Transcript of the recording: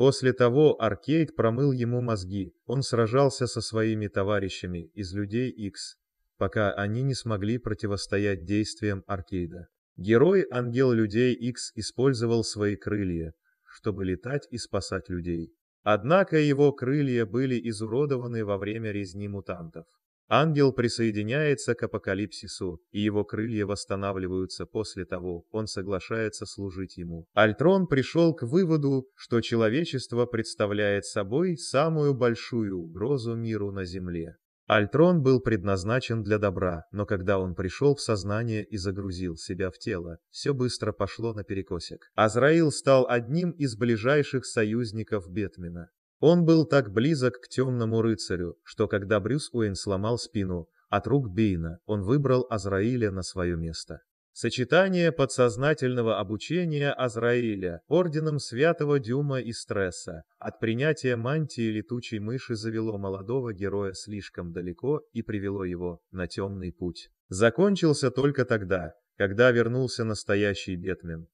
После того Аркейд промыл ему мозги, он сражался со своими товарищами из Людей X, пока они не смогли противостоять действиям Аркейда. Герой Ангел Людей X использовал свои крылья, чтобы летать и спасать людей. Однако его крылья были изуродованы во время резни мутантов. Ангел присоединяется к апокалипсису, и его крылья восстанавливаются после того, он соглашается служить ему. Альтрон пришел к выводу, что человечество представляет собой самую большую угрозу миру на Земле. Альтрон был предназначен для добра, но когда он пришел в сознание и загрузил себя в тело, все быстро пошло на перекосик. Азраил стал одним из ближайших союзников Бетмена. Он был так близок к темному рыцарю, что когда Брюс Уэйн сломал спину от рук Бейна, он выбрал Азраиля на свое место. Сочетание подсознательного обучения Азраиля орденом святого Дюма и Стресса от принятия мантии летучей мыши завело молодого героя слишком далеко и привело его на темный путь. Закончился только тогда, когда вернулся настоящий Бетмен.